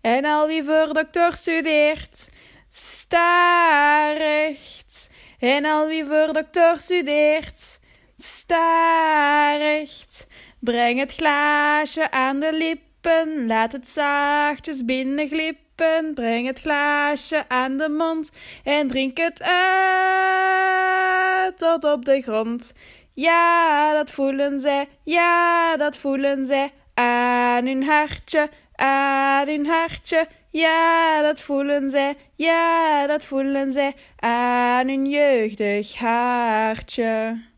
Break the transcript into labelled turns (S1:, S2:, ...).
S1: en al wie voor dokter studeert, starigt. En al wie voor dokter studeert, starigt. Breng het glaasje aan de lippen, laat het zachtjes binnenglippen. Breng het glaasje aan de mond en drink het uit tot op de grond. Ja, dat voelen ze, ja, dat voelen ze aan hun hartje, aan hun hartje, ja, dat voelen ze, ja, dat voelen ze. Aan hun jeugdig hartje.